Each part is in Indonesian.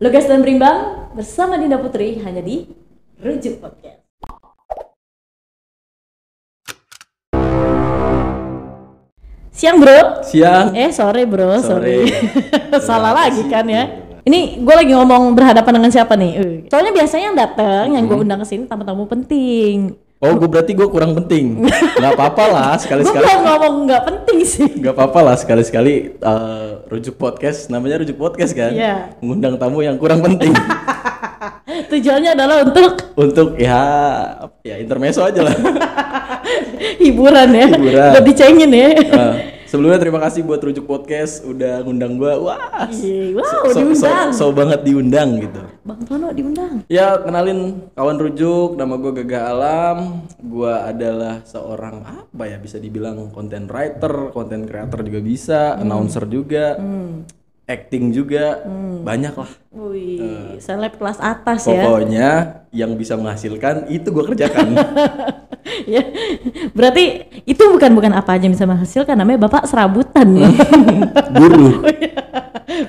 Lugas dan Berimbang bersama Dinda Putri hanya di Rujuk Podcast. Siang bro. Siang. Eh sore bro. Sore. sorry. Salah lagi kan ya. Ini gue lagi ngomong berhadapan dengan siapa nih? Soalnya biasanya yang datang, hmm. yang gue undang ke sini tamu-tamu penting. Oh, gue berarti gue kurang penting. Gak apa-apa lah sekali-sekali. Gue ngomong gak penting sih. Gak apa-apa lah sekali-sekali uh, rujuk podcast. Namanya rujuk podcast kan. Iya. Yeah. Ngundang tamu yang kurang penting. Tujuannya adalah untuk untuk ya ya intermezzo aja lah. Hiburan ya. Hiburan. Udah dicengin ya. Uh. Sebelumnya terima kasih buat Rujuk Podcast udah ngundang gue, Wah. Iya, wow, so, so, so, so banget diundang gitu. Bang Tono diundang. Ya, kenalin kawan rujuk, nama gue Gaga Alam. Gue adalah seorang apa ya bisa dibilang content writer, content creator juga bisa, hmm. announcer juga. Hmm. Acting juga hmm. banyak lah. Wih, uh, seleb kelas atas pokoknya ya. Pokoknya yang bisa menghasilkan itu gue kerjakan. ya, berarti itu bukan bukan apa aja yang bisa menghasilkan. Namanya bapak serabutan. Buruh. Ya. Oh iya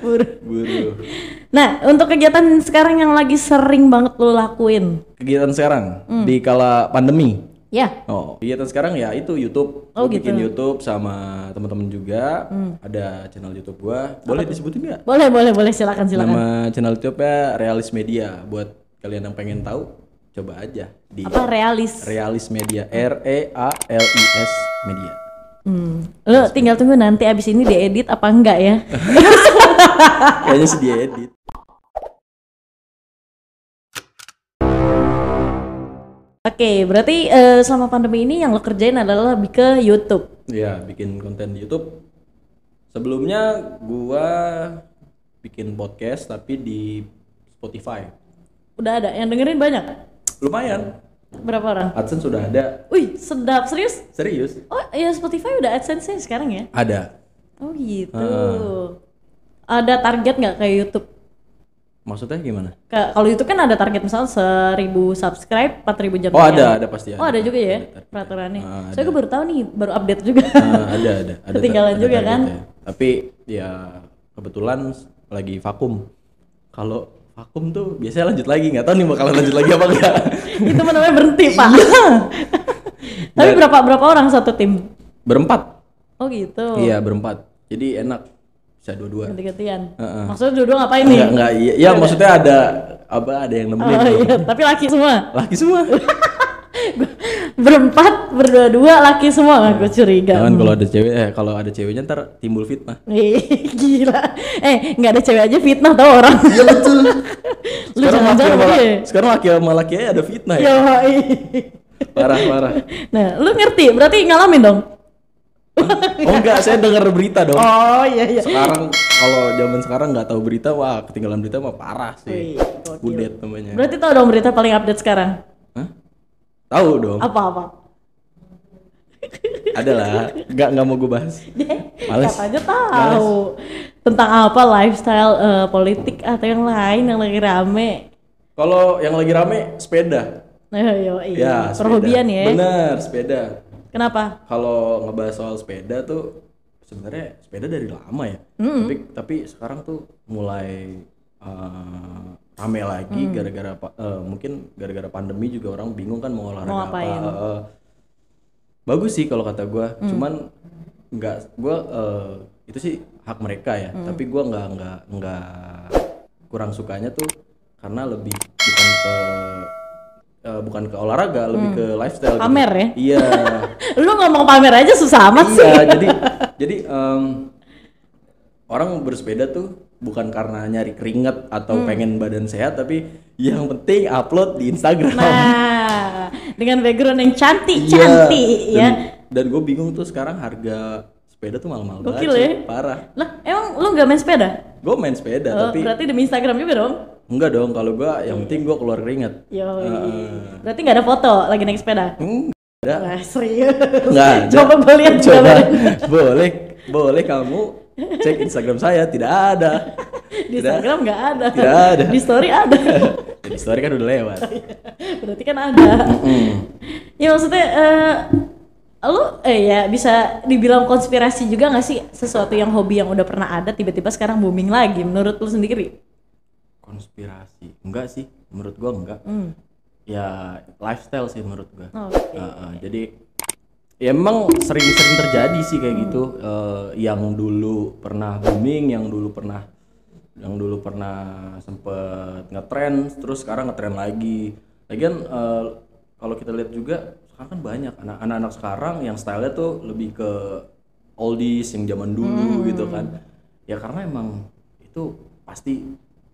buruh. Buruh. Nah, untuk kegiatan sekarang yang lagi sering banget lo lakuin. Kegiatan sekarang hmm. di kala pandemi. Ya. Oh, kegiatan sekarang ya itu YouTube. Oh, gua gitu. bikin YouTube sama teman-teman juga. Hmm. Ada channel YouTube gua. Boleh Apa disebutin nggak? Boleh, boleh, boleh. Silakan, silakan. Nama channel YouTube-nya Realis Media. Buat kalian yang pengen tahu, coba aja di Apa Realis? Realis Media. R E A L I S Media. Hmm. Lo tinggal tunggu nanti abis ini diedit apa enggak ya? Kayaknya sih dia edit. Oke, okay, berarti uh, selama pandemi ini yang lo kerjain adalah lebih ke YouTube. Iya, bikin konten di YouTube. Sebelumnya gua bikin podcast tapi di Spotify. Udah ada yang dengerin banyak? Lumayan. Berapa orang? AdSense sudah ada. Wih, sedap. Serius? Serius. Oh, ya Spotify udah AdSense sekarang ya? Ada. Oh, gitu. Uh ada target nggak kayak YouTube? Maksudnya gimana? Kalau YouTube kan ada target misal seribu subscribe, empat ribu jam. Oh ada, ada pasti. Oh, ada. Oh ada juga ya ada peraturannya. Ah, Saya so, gue baru tahu nih, baru update juga. Ah, ada ada. ada Ketinggalan ada juga kan? Ya. Tapi ya kebetulan lagi vakum. Kalau vakum tuh biasanya lanjut lagi, nggak tahu nih bakalan lanjut lagi apa enggak. Itu namanya berhenti pak. Iya. Tapi berapa berapa orang satu tim? Berempat. Oh gitu. Iya berempat. Jadi enak bisa dua-dua ganti-gantian uh-uh. maksudnya dua-dua ngapain nih enggak, enggak iya ya, ya maksudnya ya. ada apa ada yang nemenin oh, gitu. iya. tapi laki semua laki semua berempat berdua-dua laki semua nah, gue iya. curiga jangan kalau ada cewek eh kalau ada ceweknya ntar timbul fitnah gila eh nggak ada cewek aja fitnah tau orang iya betul lu sekarang jangan laki sama, ya? sekarang laki sama laki aja ada fitnah ya parah parah nah lu ngerti berarti ngalamin dong oh enggak, saya dengar berita dong. Oh iya iya. Sekarang kalau zaman sekarang nggak tahu berita, wah ketinggalan berita mah parah sih. Wih, Budet namanya. Berarti tahu dong berita paling update sekarang? Hah? Tahu dong. Apa apa? Adalah, nggak nggak mau gue bahas. Males. Katanya tahu. Males. Tentang apa lifestyle uh, politik atau yang lain yang lagi rame? Kalau yang lagi rame sepeda. Ayo, eh, yo, iya, ya, perhobian ya. Bener, sepeda Kenapa? Kalau ngebahas soal sepeda tuh sebenarnya sepeda dari lama ya. Mm-hmm. Tapi tapi sekarang tuh mulai uh, rame lagi gara gara-gara uh, mungkin gara-gara pandemi juga orang bingung kan mau olahraga apa. Uh, bagus sih kalau kata gue. Mm. Cuman nggak gue uh, itu sih hak mereka ya. Mm. Tapi gue nggak nggak nggak kurang sukanya tuh karena lebih bukan ke Uh, bukan ke olahraga, lebih hmm. ke lifestyle. Gitu. Pamer gitu. ya? Iya. Lu ngomong pamer aja susah amat iya, sih. Iya, jadi jadi um, orang bersepeda tuh bukan karena nyari keringet atau hmm. pengen badan sehat, tapi yang penting upload di Instagram. Nah, dengan background yang cantik iya, cantik iya. dan, ya. Dan gue bingung tuh sekarang harga sepeda tuh malam-malam banget, ya? parah. Lah, emang lu nggak main sepeda? Gue main sepeda, oh, tapi berarti demi Instagram juga dong? Enggak dong, kalau gua yang iya. penting gua keluar keringet. Yo. Uh. Berarti nggak ada foto lagi naik sepeda? Enggak ada. serius. Enggak. Coba gua lihat coba. boleh, boleh kamu cek Instagram saya, tidak ada. Di tidak. Instagram nggak ada. Tidak ada. Di story ada. di story kan udah lewat. Oh, iya. Berarti kan ada. Mm. ya maksudnya uh, lu eh ya bisa dibilang konspirasi juga gak sih sesuatu yang hobi yang udah pernah ada tiba-tiba sekarang booming lagi menurut lo sendiri? konspirasi enggak sih menurut gua enggak mm. ya lifestyle sih menurut gua okay. uh, uh, jadi ya emang sering-sering terjadi sih kayak mm. gitu uh, yang dulu pernah booming yang dulu pernah yang dulu pernah sempet ngetren terus sekarang ngetren lagi lagian uh, kalau kita lihat juga sekarang kan banyak anak-anak sekarang yang stylenya tuh lebih ke oldies yang zaman dulu mm. gitu kan ya karena emang itu pasti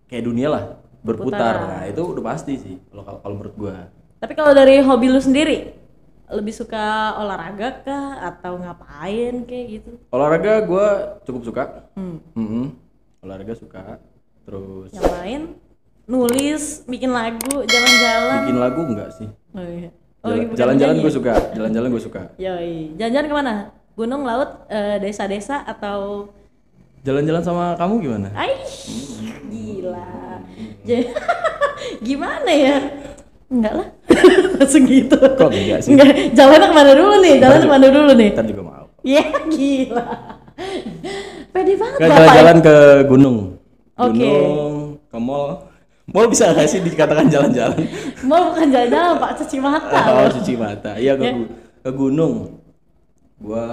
kayak dunia lah berputar. Putar. Nah, itu udah pasti sih kalau kalau menurut gua. Tapi kalau dari hobi lu sendiri lebih suka olahraga kah atau ngapain kayak gitu? Olahraga gua cukup suka. Hmm. Mm -hmm. Olahraga suka. Terus Yang lain, Nulis, bikin lagu, jalan-jalan. Bikin lagu enggak sih? Oh iya. Oh, jalan-jalan gua suka, jalan-jalan gua suka. Yoi. Jalan-jalan kemana? Gunung, laut, eh, desa-desa atau jalan-jalan sama kamu gimana? Aish gila hmm. jadi gimana ya enggak lah langsung gitu kok enggak sih enggak jalan kemana dulu nih jalan kemana dulu nih tadi juga mau ya gila pede banget gak jalan, ya? jalan ke gunung okay. gunung ke mall mall bisa nggak sih dikatakan jalan-jalan mall bukan jalan-jalan pak cuci mata oh cuci mata iya ke, yeah. ke gunung gua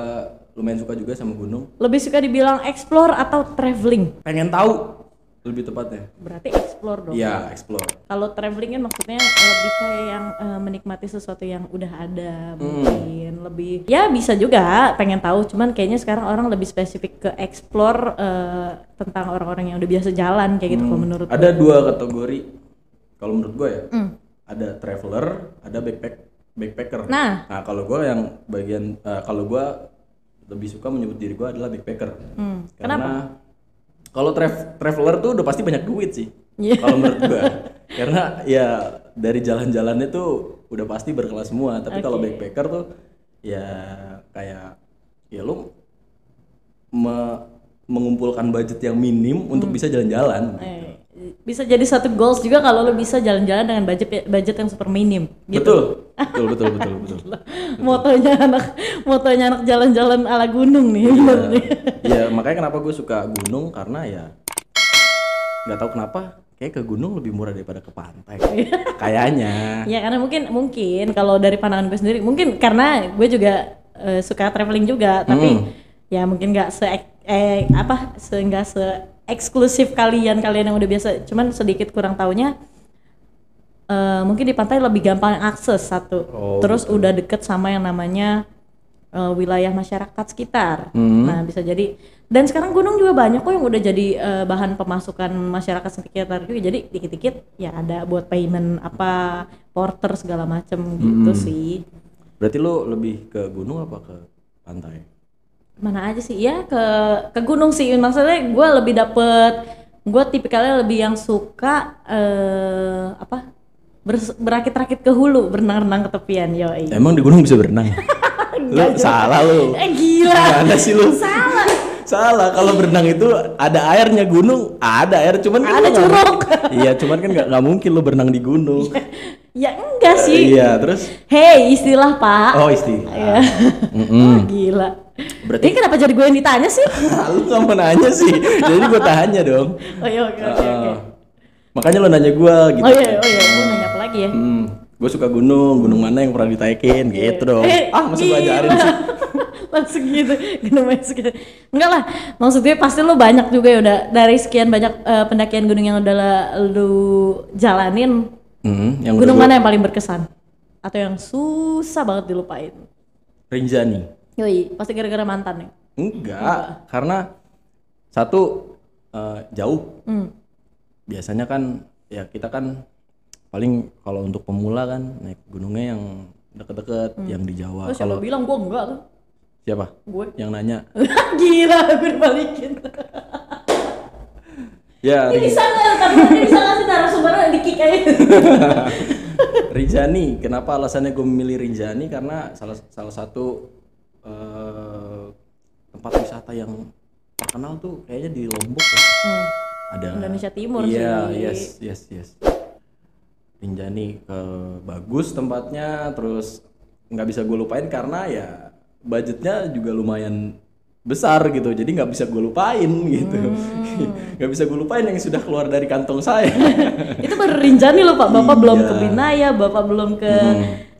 lumayan suka juga sama gunung lebih suka dibilang explore atau traveling pengen tahu lebih tepatnya berarti explore dong ya explore kalau traveling kan maksudnya eh, lebih kayak yang uh, menikmati sesuatu yang udah ada hmm. mungkin hmm. lebih ya bisa juga pengen tahu cuman kayaknya sekarang orang lebih spesifik ke explore uh, tentang orang-orang yang udah biasa jalan kayak gitu hmm. kalau menurut ada gue. dua kategori kalau menurut gue ya hmm. ada traveler ada backpack backpacker nah, nah kalau gue yang bagian uh, kalau gue lebih suka menyebut diri gue adalah backpacker hmm. karena Kenapa? kalau tra traveler tuh udah pasti banyak duit sih yeah. kalau menurut gua karena ya dari jalan-jalannya tuh udah pasti berkelas semua tapi okay. kalau backpacker tuh ya kayak ya lu me mengumpulkan budget yang minim hmm. untuk bisa jalan-jalan gitu. iya bisa jadi satu goals juga kalau lo bisa jalan-jalan dengan budget budget yang super minim gitu. Betul. Betul betul betul betul. betul. motonya anak motonya anak jalan-jalan ala gunung nih. ya ya makanya kenapa gue suka gunung karena ya nggak tahu kenapa kayak ke gunung lebih murah daripada ke pantai kayaknya ya karena mungkin mungkin kalau dari pandangan gue sendiri mungkin karena gue juga uh, suka traveling juga tapi hmm. ya mungkin nggak se eh apa sehingga se eksklusif kalian kalian yang udah biasa cuman sedikit kurang taunya uh, mungkin di pantai lebih gampang akses satu oh, terus betul. udah deket sama yang namanya uh, wilayah masyarakat sekitar hmm. nah bisa jadi dan sekarang gunung juga banyak kok yang udah jadi uh, bahan pemasukan masyarakat sekitar juga jadi dikit-dikit ya ada buat payment apa porter segala macem gitu mm-hmm. sih berarti lo lebih ke gunung apa ke pantai mana aja sih ya ke ke gunung sih maksudnya gue lebih dapet gue tipikalnya lebih yang suka uh, apa ber, berakit-rakit ke hulu berenang-renang ke tepian yo emang di gunung bisa berenang lu salah lu eh, gila gimana sih lu salah Salah kalau berenang itu ada airnya gunung, ada air cuman kan ada curug. iya, cuman kan nggak mungkin lo berenang di gunung. ya enggak sih. Uh, iya, terus Hei, istilah, Pak. Oh, istilah. Iya. Mm -mm. Oh, gila. Berarti Ini kenapa jadi gue yang ditanya sih? lu sama mau nanya sih. jadi gue tanya dong. Oh iya, oke okay, Okay, uh, okay. Makanya lo nanya gue oh, gitu. Iya, kan. Oh iya, oh iya, gue nanya apa lagi ya? Hmm, gue suka gunung, gunung mana yang pernah ditaikin iya. gitu dong. Eh, ah, masih gue ajarin sih. Iya langsung gitu gunung segitu ya. enggak lah maksudnya pasti lo banyak juga ya udah dari sekian banyak uh, pendakian gunung yang udah lo jalanin hmm, yang gunung mana gue... yang paling berkesan atau yang susah banget dilupain Rinjani yoi pasti gara-gara mantan ya enggak, enggak. karena satu uh, jauh hmm. biasanya kan ya kita kan paling kalau untuk pemula kan naik gunungnya yang deket-deket hmm. yang di Jawa. kalau bilang gua enggak kan? Siapa? Gue. Yang nanya. Gila, gue balikin. ya. Ini bisa nggak? Tapi bisa nggak sih narasumbernya di kick aja. Rinjani, kenapa alasannya gue memilih Rinjani? Karena salah salah satu uh, tempat wisata yang terkenal tuh kayaknya di Lombok ya. Hmm. Ada Indonesia Timur iya, sih. Iya, yes, yes, yes. Rinjani ke eh, bagus tempatnya, terus nggak bisa gue lupain karena ya budgetnya juga lumayan besar gitu jadi nggak bisa gue lupain gitu hmm. nggak hmm. bisa gue lupain yang sudah keluar dari kantong saya itu baru Rinjani loh pak bapak iya. belum ke Binaya bapak belum ke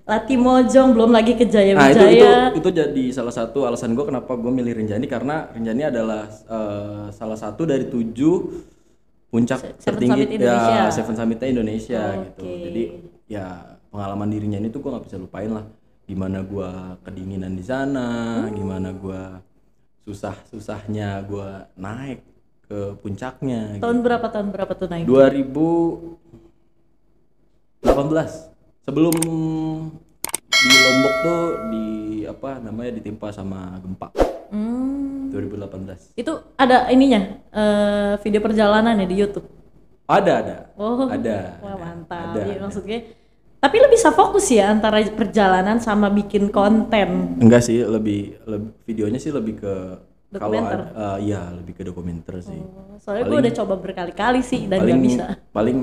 hmm. Mojong belum lagi ke Jaya nah, itu, itu, itu jadi salah satu alasan gue kenapa gue milih Rinjani karena Rinjani adalah uh, salah satu dari tujuh puncak Seven tertinggi Summit ya Seven Summit Indonesia oh, gitu jadi ya pengalaman dirinya ini tuh gue nggak bisa lupain lah gimana gue kedinginan di sana hmm. gimana gue susah susahnya gue naik ke puncaknya gitu. tahun gitu. berapa tahun berapa tuh naik 2018 sebelum di Lombok tuh di apa namanya ditimpa sama gempa hmm. 2018 itu ada ininya uh, video perjalanan ya di YouTube ada ada oh ada wah mantap ada, ya, ada. maksudnya tapi lebih bisa fokus ya antara perjalanan sama bikin konten. Enggak sih, lebih, lebih videonya sih lebih ke dokumenter. Kalau uh, eh, iya, lebih ke dokumenter sih. Oh, soalnya gue udah coba berkali-kali sih dan paling, gak bisa. Paling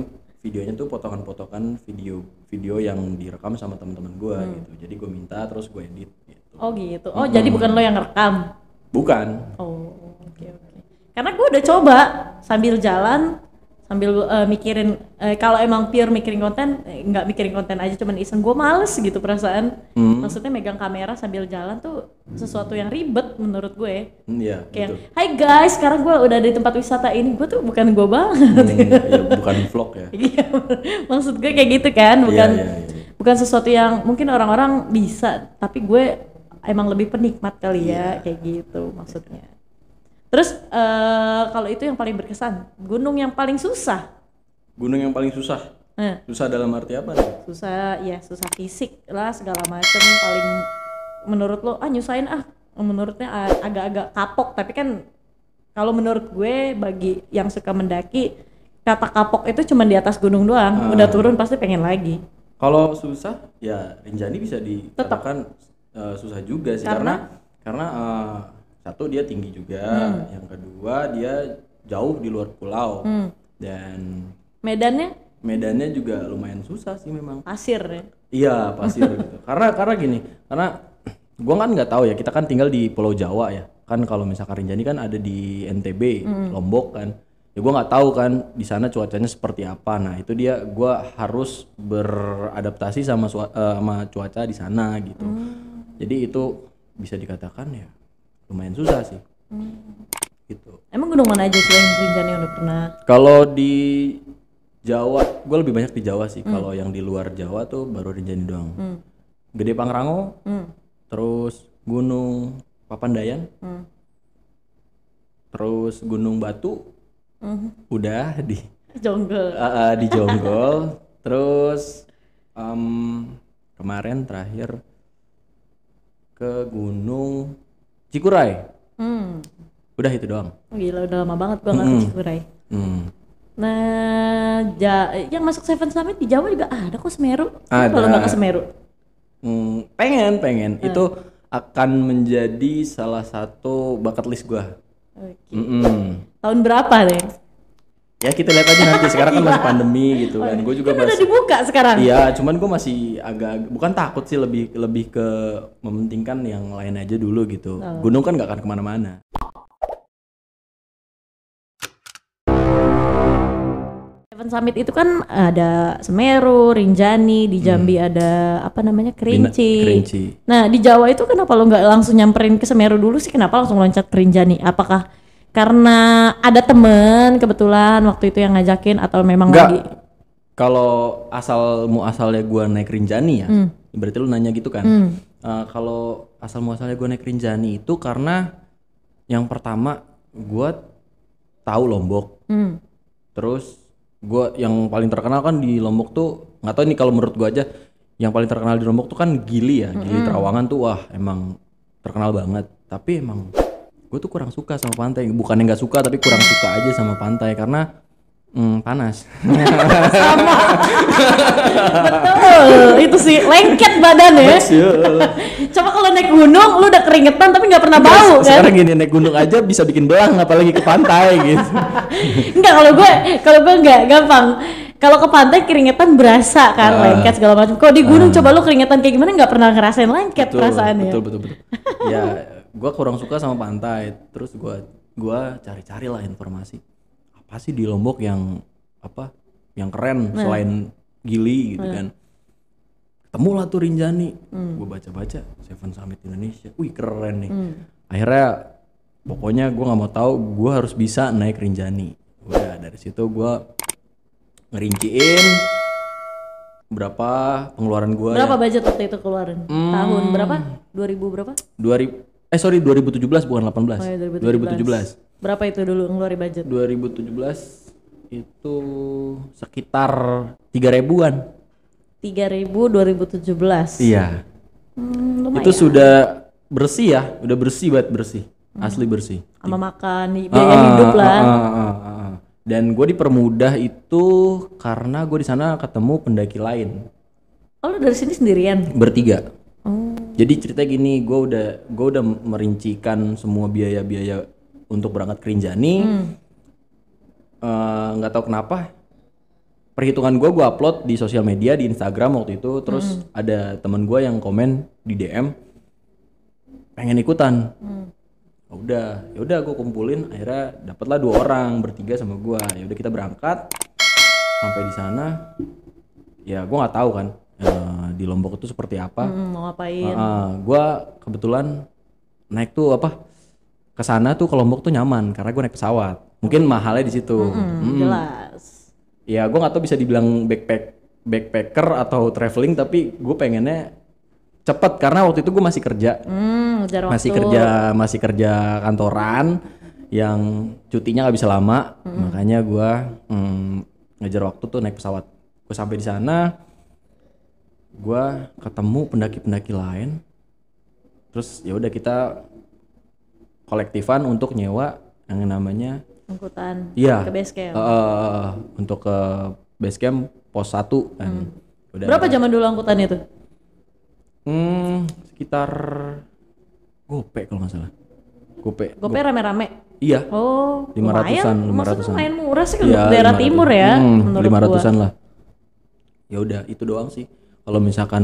videonya tuh potongan-potongan video video yang direkam sama teman-teman gue hmm. gitu. Jadi gue minta terus gue edit gitu. Oh gitu. Oh, hmm. jadi bukan lo yang rekam. Bukan. Oh, oke okay, oke. Okay. Karena gue udah coba sambil jalan sambil uh, eh, mikirin uh, kalau emang pure mikirin konten eh, nggak mikirin konten aja cuman iseng gue males gitu perasaan hmm. maksudnya megang kamera sambil jalan tuh sesuatu yang ribet menurut gue hmm, ya, kayak Hai guys sekarang gue udah di tempat wisata ini gue tuh bukan gue banget hmm, ya, bukan vlog ya iya, maksud gue kayak gitu kan iya, bukan ya, ya, ya. bukan sesuatu yang mungkin orang-orang bisa tapi gue emang lebih penikmat kali ya, ya. kayak gitu maksudnya Terus uh, kalau itu yang paling berkesan, gunung yang paling susah. Gunung yang paling susah. Hmm. Susah dalam arti apa? Nih? Susah, ya susah fisik lah segala macam. Paling menurut lo ah nyusahin ah, menurutnya agak-agak kapok. Tapi kan kalau menurut gue bagi yang suka mendaki kata kapok itu cuma di atas gunung doang. Hmm. Udah turun pasti pengen lagi. Kalau susah ya Rinjani bisa dikatakan Tetap. Uh, susah juga sih karena karena, karena uh, satu dia tinggi juga hmm. yang kedua dia jauh di luar pulau hmm. dan medannya medannya juga lumayan susah sih memang pasir ya iya pasir gitu karena karena gini karena gua kan nggak tahu ya kita kan tinggal di pulau Jawa ya kan kalau misalkan Rinjani kan ada di NTB hmm. Lombok kan ya gue nggak tahu kan di sana cuacanya seperti apa nah itu dia gue harus beradaptasi sama uh, sama cuaca di sana gitu hmm. jadi itu bisa dikatakan ya lumayan susah sih hmm. gitu emang gunung mana aja sih yang rencananya udah pernah kalau di Jawa gue lebih banyak di Jawa sih hmm. kalau yang di luar Jawa tuh baru Rinjani doang hmm. Gede Pangrango hmm. terus Gunung Papandayan hmm. terus Gunung Batu hmm. udah di Jonggol uh, uh, di Jonggol terus um, kemarin terakhir ke Gunung Cikurai, Hmm. Udah itu doang. Oh, gila udah lama banget gua nggak mm -hmm. ke Cikurai. Hmm. Nah, ja yang masuk Seven Summit di Jawa juga ada kok Semeru. Ada. Kalau nggak ke Semeru. Hmm, pengen, pengen. Hmm. Itu akan menjadi salah satu bucket list gua. Okay. Mm Tahun berapa Ren? ya kita lihat aja nanti sekarang kan iya. masih pandemi gitu kan gue juga kan masih udah dibuka sekarang iya cuman gue masih agak bukan takut sih lebih lebih ke mementingkan yang lain aja dulu gitu oh. gunung kan gak akan kemana-mana Seven Summit itu kan ada Semeru, Rinjani, di hmm. Jambi hmm. ada apa namanya Kerinci. Nah di Jawa itu kenapa lo nggak langsung nyamperin ke Semeru dulu sih? Kenapa langsung loncat ke Rinjani? Apakah karena ada temen kebetulan waktu itu yang ngajakin atau memang Nggak. lagi kalau asal mu asalnya gua naik Rinjani ya hmm. berarti lu nanya gitu kan hmm. uh, kalau asal mu asalnya gua naik Rinjani itu karena yang pertama gua tahu Lombok hmm. terus gua yang paling terkenal kan di Lombok tuh nggak tahu ini kalau menurut gua aja yang paling terkenal di Lombok tuh kan Gili ya Gili hmm. Terawangan tuh wah emang terkenal banget tapi emang gue tuh kurang suka sama pantai bukannya nggak suka tapi kurang suka aja sama pantai karena Hmm, panas. Sama. Betul. Itu sih lengket badan ya. Coba kalau naik gunung lu udah keringetan tapi nggak pernah bau bau kan? Sekarang gini naik gunung aja bisa bikin belang apalagi ke pantai gitu. Enggak kalau gue kalau gue nggak gampang. Kalau ke pantai keringetan berasa kan uh, lengket segala macam. Kok di gunung uh, coba lu keringetan kayak gimana nggak pernah ngerasain lengket betul, perasaannya. Betul betul betul. ya gue kurang suka sama pantai terus gue gue cari-cari lah informasi apa sih di Lombok yang apa yang keren nah. selain Gili gitu nah. kan ketemu lah tuh Rinjani hmm. gue baca-baca Seven Summit Indonesia wih keren nih hmm. akhirnya pokoknya gue nggak mau tahu gue harus bisa naik Rinjani udah dari situ gue ngerinciin berapa pengeluaran gue berapa ya. budget waktu itu keluarin hmm, tahun berapa 2000 berapa 2000 eh sorry 2017 bukan 18 oh, ya, 2017. 2017 berapa itu dulu ngeluarin budget 2017 itu sekitar tiga ribuan tiga ribu 2017 iya hmm, itu sudah bersih ya udah bersih banget bersih hmm. asli bersih sama makan biaya ah, hidup ah, lah ah, ah, ah, ah. ah. dan gue dipermudah itu karena gue di sana ketemu pendaki lain oh lu dari sini sendirian bertiga jadi cerita gini gue udah gue udah merincikan semua biaya-biaya untuk berangkat ke Rinjani hmm. Eh, nggak hmm. uh, tahu kenapa perhitungan gue gue upload di sosial media di Instagram waktu itu terus hmm. ada teman gue yang komen di DM pengen ikutan hmm. Ya udah ya udah gue kumpulin akhirnya dapatlah dua orang bertiga sama gue ya udah kita berangkat sampai di sana ya gue nggak tahu kan Eh, di Lombok itu seperti apa hmm, mau ngapain uh, gue kebetulan naik tuh apa ke sana tuh ke Lombok tuh nyaman karena gue naik pesawat mungkin mahalnya di situ hmm, hmm. jelas ya gue nggak tau bisa dibilang backpack backpacker atau traveling tapi gue pengennya cepet karena waktu itu gue masih kerja hmm, masih kerja masih kerja kantoran yang cutinya nggak bisa lama hmm. makanya gue hmm, ngejar waktu tuh naik pesawat gue sampai di sana gue ketemu pendaki-pendaki lain terus ya udah kita kolektifan untuk nyewa yang namanya angkutan iya ke base camp uh, untuk ke base camp pos satu, kan hmm. udah berapa zaman dulu angkutan itu hmm sekitar gope kalau nggak salah gope gope rame-rame iya oh lima ratusan lima ratusan lumayan murah sih ya, daerah timur ya hmm, lima hmm, ratusan lah ya udah itu doang sih kalau misalkan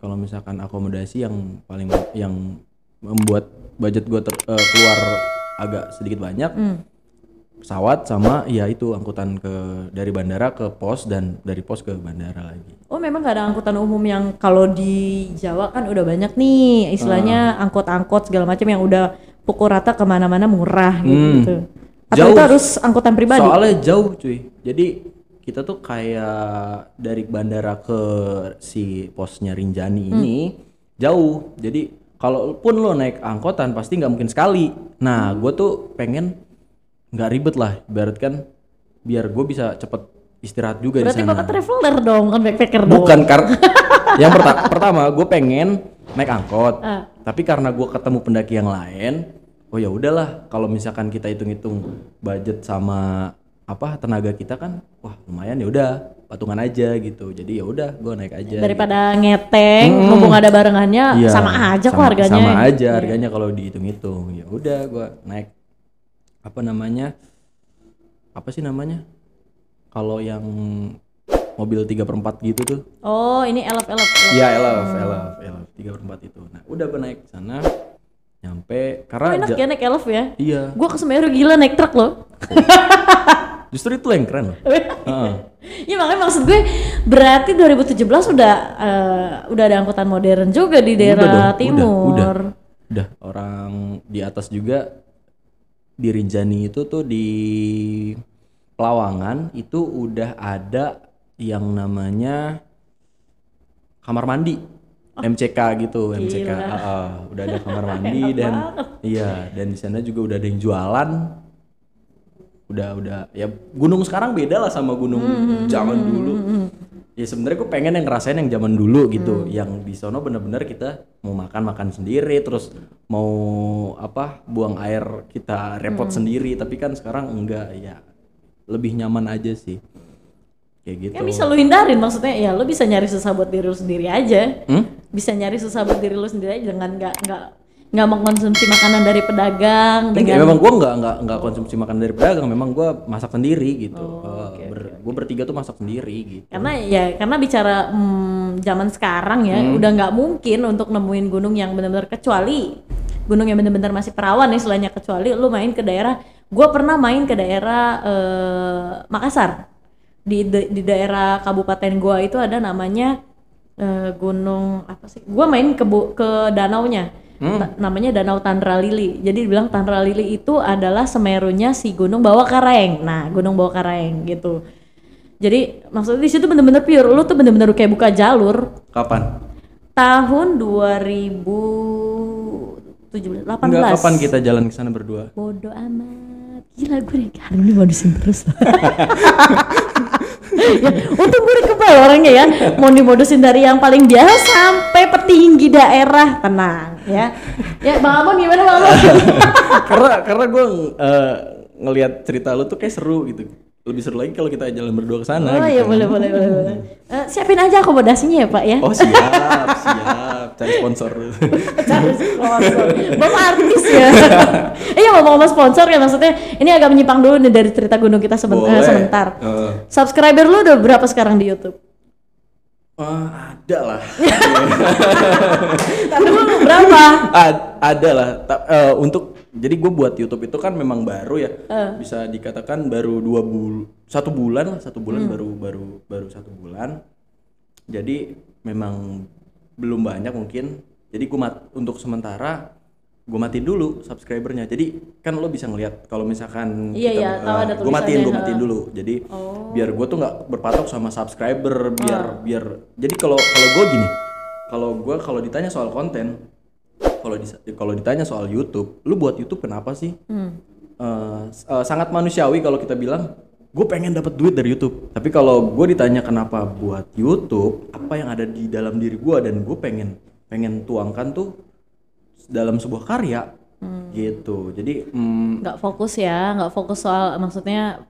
kalau misalkan akomodasi yang paling yang membuat budget gue uh, eh, keluar agak sedikit banyak mm. pesawat sama ya itu angkutan ke dari bandara ke pos dan dari pos ke bandara lagi oh memang gak ada angkutan umum yang kalau di Jawa kan udah banyak nih istilahnya ah. angkot-angkot uh. segala macam yang udah pukul rata kemana-mana murah gitu, mm. gitu. atau jauh. itu harus angkutan pribadi soalnya jauh cuy jadi kita tuh kayak dari bandara ke si posnya Rinjani hmm. ini jauh. Jadi kalaupun lo naik angkotan pasti nggak mungkin sekali. Nah, gue tuh pengen nggak ribet lah, ibarat kan biar gue bisa cepet istirahat juga di sana. Berarti bakal traveler dong, kan backpacker dong. Bukan karena yang perta pertama gue pengen naik angkot, uh. tapi karena gue ketemu pendaki yang lain, oh ya udahlah kalau misalkan kita hitung-hitung budget sama apa tenaga kita kan wah lumayan ya udah patungan aja gitu jadi ya udah gue naik aja gitu. daripada gitu. ngeteng hmm. mumpung ada barengannya ya, sama aja sama, kok harganya sama aja iya. harganya kalau dihitung-hitung ya udah gue naik apa namanya apa sih namanya kalau yang mobil tiga perempat gitu tuh oh ini elf elf iya elf elf elf tiga perempat itu nah udah gue naik sana nyampe karena oh, enak ja ya naik elf ya iya gue ke Semeru gila naik truk loh Justru itu yang keren. uh. Ya makanya maksud gue berarti 2017 udah uh, udah ada angkutan modern juga di daerah udah dong, timur. Udah, udah, udah orang di atas juga di Rinjani itu tuh di Pelawangan itu udah ada yang namanya kamar mandi oh. MCK gitu Gila. MCK uh, uh, udah ada kamar mandi dan iya dan di sana juga udah ada yang jualan udah udah ya gunung sekarang beda lah sama gunung hmm, hmm zaman hmm, dulu dulu hmm, hmm, ya sebenarnya gue pengen yang ngerasain yang zaman dulu gitu mm. yang di sono bener-bener kita mau makan makan sendiri terus mau apa buang air kita repot mm. sendiri tapi kan sekarang enggak ya lebih nyaman aja sih kayak gitu ya bisa lu hindarin maksudnya ya lu bisa nyari susah buat diri lu sendiri aja hmm? bisa nyari susah buat diri lu sendiri aja dengan nggak nggak nggak mengkonsumsi makanan dari pedagang iya, dengan memang gue nggak nggak nggak konsumsi makanan dari pedagang memang gue masak sendiri gitu oh, eh, okay, Ber, okay. gue bertiga tuh masak sendiri gitu karena ya karena bicara hmm, zaman sekarang ya hmm. udah nggak mungkin untuk nemuin gunung yang benar-benar kecuali gunung yang benar-benar masih perawan nih selainnya kecuali lu main ke daerah gue pernah main ke daerah eh, Makassar di, di daerah kabupaten gua itu ada namanya eh, gunung apa sih Gue main ke ke danau nya hmm. namanya Danau Lili. Jadi dibilang Lili itu adalah semerunya si Gunung Bawah Kareng. Nah, Gunung Bawah Kareng gitu. Jadi maksudnya di situ bener-bener pure, lu tuh bener-bener kayak buka jalur. Kapan? Tahun 2017, 18. Enggak, kapan kita jalan ke sana berdua? Bodoh amat gila gue nih hari ini modusin terus ya, untung gue kebal orangnya ya mau dimodusin dari yang paling biasa sampai petinggi daerah tenang ya ya bang Amon gimana bang Amon karena karena gue uh, ngelihat cerita lu tuh kayak seru gitu lebih seru lagi kalau kita jalan berdua ke sana. Oh gitu. iya kan. boleh boleh boleh Uh, siapin aja akomodasinya ya Pak ya. Oh siap siap cari sponsor. cari sponsor. Bapak artis ya. Iya mau ngomong sponsor ya maksudnya ini agak menyimpang dulu nih dari cerita gunung kita seben eh, boleh. sebentar. Uh. Subscriber lu udah berapa sekarang di YouTube? Uh, ada lah. Tapi lu berapa? Uh ada lah uh, untuk jadi gue buat YouTube itu kan memang baru ya uh. bisa dikatakan baru dua bul satu bulan lah satu bulan hmm. baru baru baru satu bulan jadi memang belum banyak mungkin jadi gue mat untuk sementara gue matiin dulu subscribernya jadi kan lo bisa ngelihat kalau misalkan iya, kita, iya, uh, eh, gue matiin gue matiin dulu jadi oh. biar gue tuh nggak berpatok sama subscriber biar uh. biar jadi kalau kalau gue gini kalau gue kalau ditanya soal konten kalau di, kalau ditanya soal YouTube, lu buat YouTube kenapa sih? Hmm. Uh, uh, sangat manusiawi kalau kita bilang gue pengen dapat duit dari YouTube. Tapi kalau gue ditanya kenapa buat YouTube, apa yang ada di dalam diri gue dan gue pengen pengen tuangkan tuh dalam sebuah karya hmm. gitu. Jadi mm, nggak hmm, fokus ya, nggak fokus soal maksudnya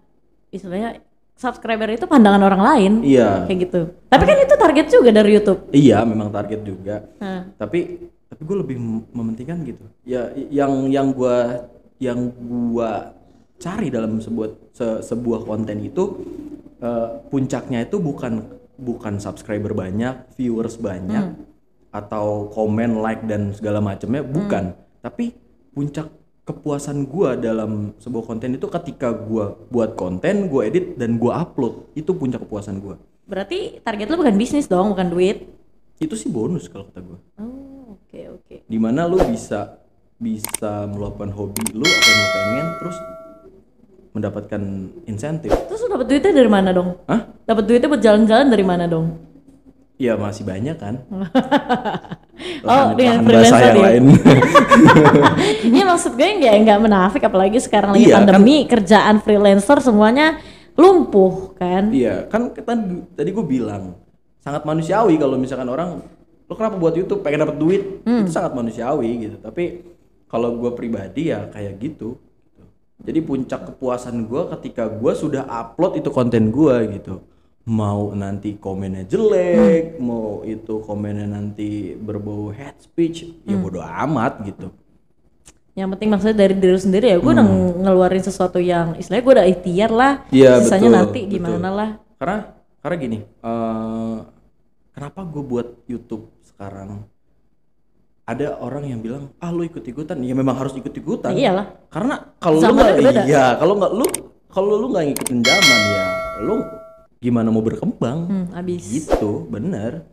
istilahnya subscriber itu pandangan orang lain. Iya. Kayak gitu. Tapi kan itu target juga dari YouTube. Iya, memang target juga. Hmm. Tapi tapi gue lebih mementingkan gitu ya yang yang gue yang gue cari dalam sebuah se, sebuah konten itu uh, puncaknya itu bukan bukan subscriber banyak viewers banyak hmm. atau komen like dan segala macamnya hmm. bukan hmm. tapi puncak kepuasan gue dalam sebuah konten itu ketika gue buat konten gue edit dan gue upload itu puncak kepuasan gue berarti target lo bukan bisnis dong bukan duit itu sih bonus kalau kata gue oh okay, okay. dimana lu bisa bisa melakukan hobi lu apa yang lu pengen terus mendapatkan insentif terus lu dapat duitnya dari mana dong Hah? dapat duitnya buat jalan-jalan dari mana dong Ya masih banyak kan. Oh, oh dengan freelancer yang lain. ini iya, maksud gue nggak nggak menafik apalagi sekarang lagi iya, kan- pandemi kan, kerjaan freelancer semuanya lumpuh kan. Iya kan tadi, tadi gue bilang sangat manusiawi kalau misalkan orang lo kenapa buat YouTube pengen dapat duit hmm. itu sangat manusiawi gitu tapi kalau gue pribadi ya kayak gitu jadi puncak kepuasan gue ketika gue sudah upload itu konten gue gitu mau nanti komennya jelek hmm. mau itu komennya nanti berbau head speech ya hmm. ya bodo amat gitu yang penting maksudnya dari diri sendiri ya gue hmm. udah ngeluarin sesuatu yang istilahnya gue udah ikhtiar lah ya, sisanya betul, nanti gimana betul. lah karena karena gini uh, kenapa gue buat YouTube sekarang ada orang yang bilang ah lu ikut ikutan ya memang harus ikut ikutan iyalah karena kalau lu nggak iya kalau nggak lu kalau lu nggak ngikutin zaman ya lu gimana mau berkembang hmm, abis. gitu bener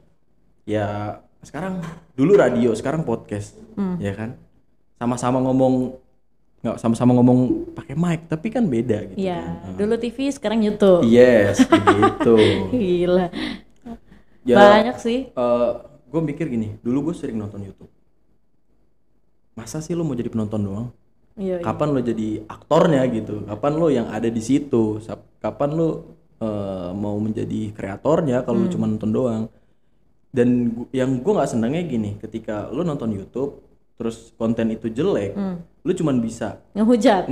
ya sekarang dulu radio sekarang podcast hmm. ya kan sama-sama ngomong nggak sama-sama ngomong pakai mic tapi kan beda gitu ya kan. Ah. dulu TV sekarang YouTube yes gitu gila ya, banyak sih uh, gue mikir gini dulu gue sering nonton YouTube masa sih lo mau jadi penonton doang iya, iya. kapan iya. lo jadi aktornya gitu kapan lo yang ada di situ kapan lo uh, eh, mau menjadi kreatornya kalau hmm. lo cuma nonton doang dan gua, yang gue nggak senangnya gini ketika lo nonton YouTube terus konten itu jelek hmm. lo cuma bisa ngehujat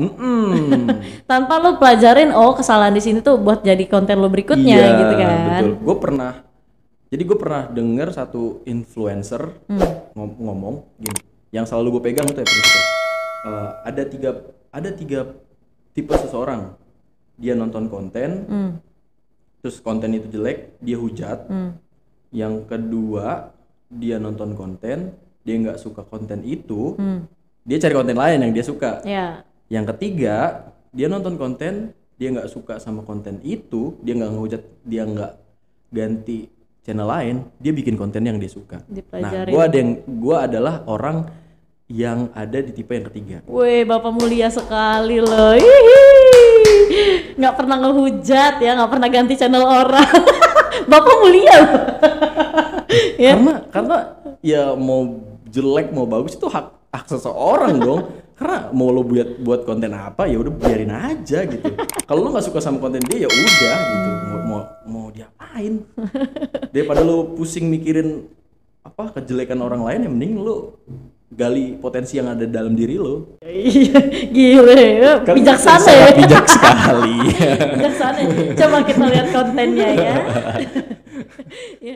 tanpa lo pelajarin oh kesalahan di sini tuh buat jadi konten lo berikutnya iya, gitu kan betul gue pernah jadi gue pernah denger satu influencer hmm. ngomong gini, yang selalu gue pegang tuh ya Uh, ada tiga ada tiga tipe seseorang. Dia nonton konten, hmm. terus konten itu jelek, dia hujat. Hmm. Yang kedua dia nonton konten, dia nggak suka konten itu, hmm. dia cari konten lain yang dia suka. Yeah. Yang ketiga dia nonton konten, dia nggak suka sama konten itu, dia nggak ngehujat, dia nggak ganti channel lain dia bikin konten yang dia suka nah gue ada yang gue adalah orang yang ada di tipe yang ketiga Woi bapak mulia sekali loh Hihi. nggak pernah ngehujat ya nggak pernah ganti channel orang bapak mulia loh ya. karena karena ya mau jelek mau bagus itu hak hak seseorang dong karena mau lo buat buat konten apa ya udah biarin aja gitu kalau lo nggak suka sama konten dia ya udah gitu mau mau, mau diapain daripada lu pusing mikirin apa kejelekan orang lain yang mending lu gali potensi yang ada dalam diri lo. Iya, gile, kan bijaksana ya. Bijak sekali. bijaksana. Coba kita lihat kontennya ya. Iya.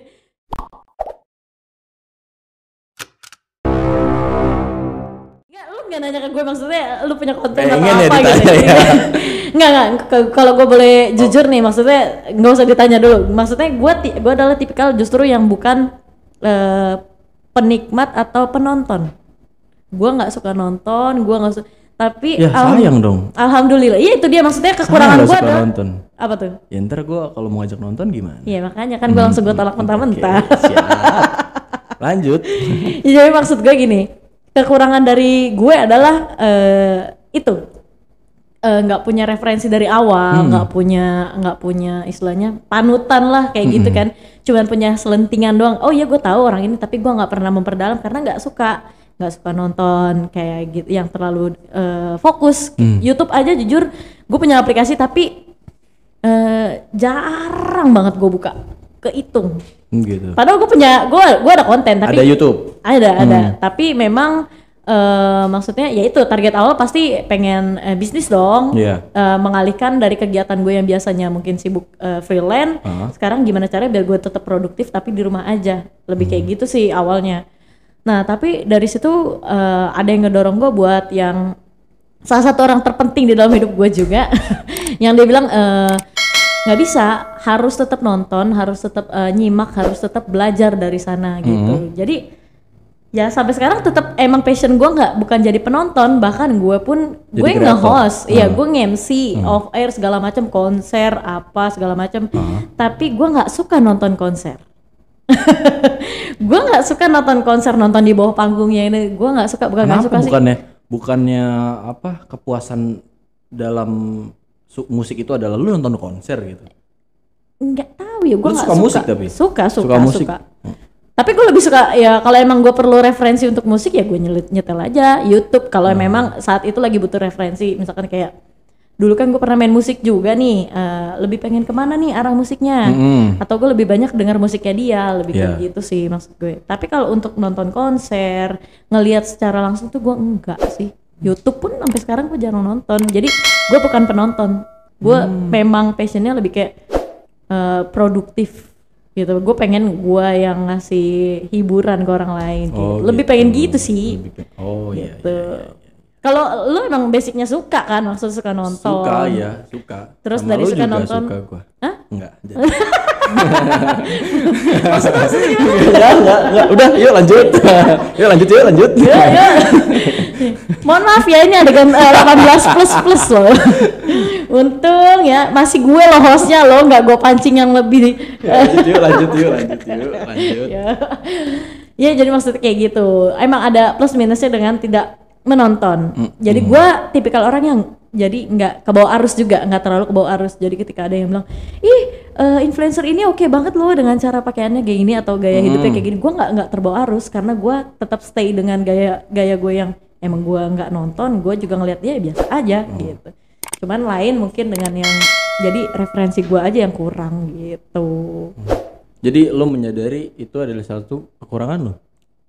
nggak nanya ke gue maksudnya lu punya konten eh, atau ya apa gitu ya. nggak nggak kalau gue boleh oh. jujur nih maksudnya nggak usah ditanya dulu maksudnya gue gue adalah tipikal justru yang bukan uh, penikmat atau penonton gue nggak suka nonton gue nggak suka tapi ya, alham sayang dong alhamdulillah iya itu dia maksudnya kekurangan gue adalah nonton. apa tuh ya ntar gue kalau mau ajak nonton gimana iya makanya kan gue hmm, langsung gue tolak mentah-mentah okay, lanjut lanjut iya, jadi maksud gue gini kekurangan dari gue adalah uh, itu eh, nggak uh, punya referensi dari awal, hmm. nggak hmm. punya nggak punya istilahnya panutan lah kayak gitu hmm. gitu kan, cuman punya selentingan doang. Oh iya gue tahu orang ini tapi gue nggak pernah memperdalam karena nggak suka nggak suka nonton kayak gitu yang terlalu uh, fokus. Hmm. YouTube aja jujur gue punya aplikasi tapi uh, jarang banget gue buka kehitung. Hmm, gitu. Padahal gue punya, gue gue ada konten tapi ada YouTube. Ada ada, hmm. tapi memang uh, maksudnya ya itu target awal pasti pengen uh, bisnis dong. Yeah. Iya. Uh, mengalihkan dari kegiatan gue yang biasanya mungkin sibuk uh, freelance, uh -huh. sekarang gimana caranya biar gue tetap produktif tapi di rumah aja. Lebih hmm. kayak gitu sih awalnya. Nah tapi dari situ uh, ada yang ngedorong gue buat yang salah satu orang terpenting di dalam hidup gue juga, yang dia bilang nggak e, bisa harus tetap nonton, harus tetap uh, eh, nyimak, harus tetap belajar dari sana gitu. Mm -hmm. Jadi ya sampai sekarang tetap emang passion gue nggak bukan jadi penonton, bahkan gue pun gue nge-host, iya, -hmm. ya gue nge-MC, mm. Mm-hmm. off air segala macam konser apa segala macam. Mm. Uh-huh. Tapi gue nggak suka nonton konser. gue nggak suka nonton konser nonton di bawah panggungnya ini gue nggak suka bukan nggak suka bukannya, sih bukannya apa kepuasan dalam musik itu adalah lu nonton konser gitu nggak tahu ya gue nggak suka, suka musik tapi suka suka suka, musik. suka. tapi gue lebih suka ya kalau emang gue perlu referensi untuk musik ya gue nyelit nyetel aja YouTube kalau hmm. memang saat itu lagi butuh referensi misalkan kayak dulu kan gue pernah main musik juga nih uh, lebih pengen kemana nih arah musiknya -hmm. atau gue lebih banyak dengar musiknya dia lebih yeah. kayak iya. gitu sih maksud gue tapi kalau untuk nonton konser ngelihat secara langsung tuh gue enggak sih YouTube pun sampai sekarang gue jarang nonton jadi gue bukan penonton gue hmm. memang passionnya lebih kayak Eh, produktif gitu gue pengen gue yang ngasih hiburan ke orang lain gitu. Oh, lebih gitu. pengen gitu sih lebih oh iya, gitu. Iya, iya, iya, Kalau lu emang basicnya suka kan, maksud suka nonton. Suka ya, suka. Terus Sama dari suka nonton. Suka gua. Hah? Enggak. maksud Ya Ya, enggak, enggak. Udah, yuk lanjut. yuk lanjut, yuk lanjut. Yuk, yuk. Mohon maaf ya ini ada kan uh, 18 plus plus loh. Untung ya masih gue loh hostnya loh nggak gue pancing yang lebih. ya, lanjut yuk, lanjut yuk, lanjut yuk, ya. lanjut. ya. jadi maksudnya kayak gitu. Emang ada plus minusnya dengan tidak menonton. -hmm. Jadi gue tipikal orang yang jadi nggak ke bawah arus juga nggak terlalu ke bawah arus jadi ketika ada yang bilang ih uh, influencer ini oke okay banget loh dengan cara pakaiannya kayak gini atau gaya hmm. hidupnya kayak gini gue nggak nggak terbawa arus karena gue tetap stay dengan gaya gaya gue yang emang gue nggak nonton gue juga ngeliat dia ya, biasa aja hmm. gitu cuman lain mungkin dengan yang jadi referensi gue aja yang kurang gitu hmm. jadi lo menyadari itu adalah satu kekurangan lo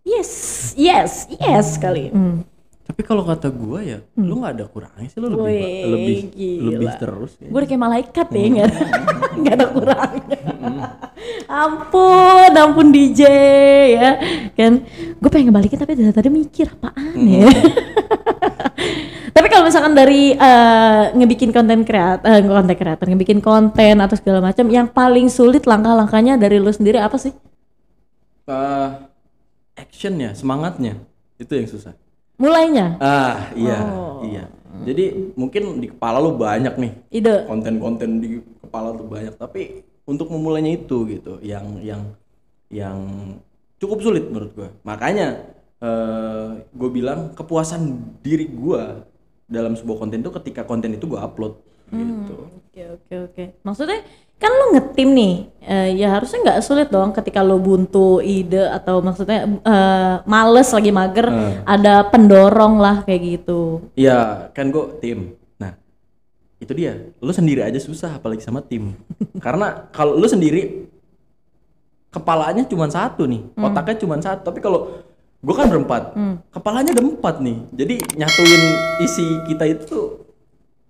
yes yes yes hmm. kali hmm. hmm. Tapi kalau kata gua ya, hmm. lu nggak ada kurangnya sih lu lebih Wee, lebih gila. lebih terus. Ya. Gue kayak malaikat ya, hmm. nggak hmm. ada kurangnya. Hmm. ampun, ampun DJ ya, kan? Gue pengen ngebalikin tapi dari tadi mikir apaan ya? hmm. ya. tapi kalau misalkan dari uh, ngebikin konten kreator, uh, eh, konten kreator, ngebikin konten atau segala macam, yang paling sulit langkah-langkahnya dari lu sendiri apa sih? Uh, actionnya, semangatnya, itu yang susah mulainya ah iya oh. iya jadi mungkin di kepala lu banyak nih ide konten-konten di kepala tuh banyak tapi untuk memulainya itu gitu yang yang yang cukup sulit menurut gue makanya uh, eh, gue bilang kepuasan diri gue dalam sebuah konten itu ketika konten itu gue upload hmm, gitu oke oke oke maksudnya kan lo ngetim nih uh, ya harusnya nggak sulit dong ketika lo buntu ide atau maksudnya uh, males lagi mager uh. ada pendorong lah kayak gitu iya kan gue tim nah itu dia lo sendiri aja susah apalagi sama tim karena kalau lo sendiri kepalanya cuma satu nih hmm. otaknya cuma satu tapi kalau gue kan berempat hmm. kepalanya ada empat nih jadi nyatuin isi kita itu tuh